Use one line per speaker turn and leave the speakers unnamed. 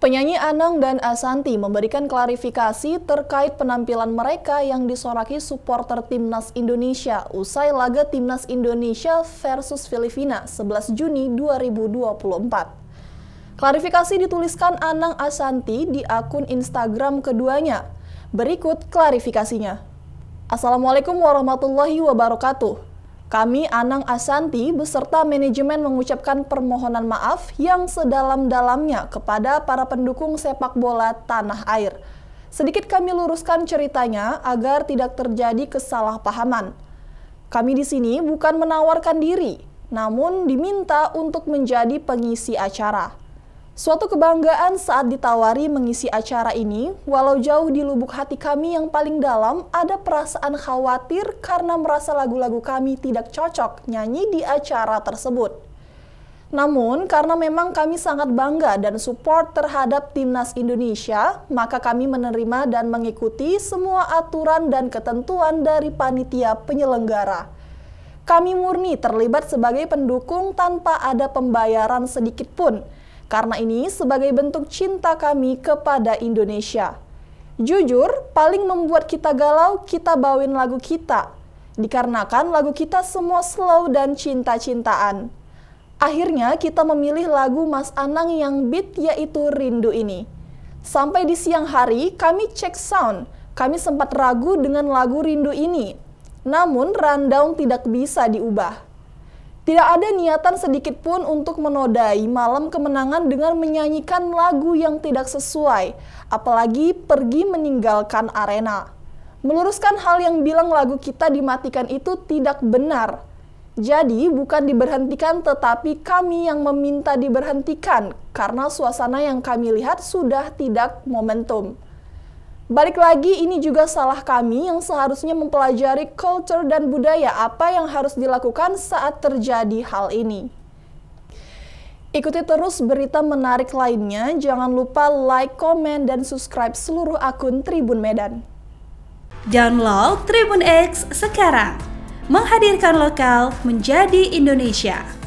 Penyanyi Anang dan Asanti memberikan klarifikasi terkait penampilan mereka yang disoraki supporter Timnas Indonesia usai laga Timnas Indonesia versus Filipina 11 Juni 2024. Klarifikasi dituliskan Anang Asanti di akun Instagram keduanya. Berikut klarifikasinya. Assalamualaikum warahmatullahi wabarakatuh. Kami Anang Asanti beserta manajemen mengucapkan permohonan maaf yang sedalam-dalamnya kepada para pendukung sepak bola tanah air. Sedikit kami luruskan ceritanya agar tidak terjadi kesalahpahaman. Kami di sini bukan menawarkan diri, namun diminta untuk menjadi pengisi acara. Suatu kebanggaan saat ditawari mengisi acara ini, walau jauh di lubuk hati kami yang paling dalam ada perasaan khawatir karena merasa lagu-lagu kami tidak cocok nyanyi di acara tersebut. Namun, karena memang kami sangat bangga dan support terhadap timnas Indonesia, maka kami menerima dan mengikuti semua aturan dan ketentuan dari panitia penyelenggara. Kami murni terlibat sebagai pendukung tanpa ada pembayaran sedikit pun karena ini sebagai bentuk cinta kami kepada Indonesia. Jujur, paling membuat kita galau kita bawain lagu kita. Dikarenakan lagu kita semua slow dan cinta-cintaan. Akhirnya kita memilih lagu Mas Anang yang beat yaitu Rindu ini. Sampai di siang hari kami cek sound, kami sempat ragu dengan lagu Rindu ini. Namun rundown tidak bisa diubah. Tidak ada niatan sedikit pun untuk menodai malam kemenangan dengan menyanyikan lagu yang tidak sesuai, apalagi pergi meninggalkan arena. Meluruskan hal yang bilang lagu kita dimatikan itu tidak benar. Jadi bukan diberhentikan tetapi kami yang meminta diberhentikan karena suasana yang kami lihat sudah tidak momentum. Balik lagi, ini juga salah kami yang seharusnya mempelajari culture dan budaya apa yang harus dilakukan saat terjadi hal ini. Ikuti terus berita menarik lainnya. Jangan lupa like, komen, dan subscribe seluruh akun Tribun Medan. Download Tribun X sekarang. Menghadirkan lokal menjadi Indonesia.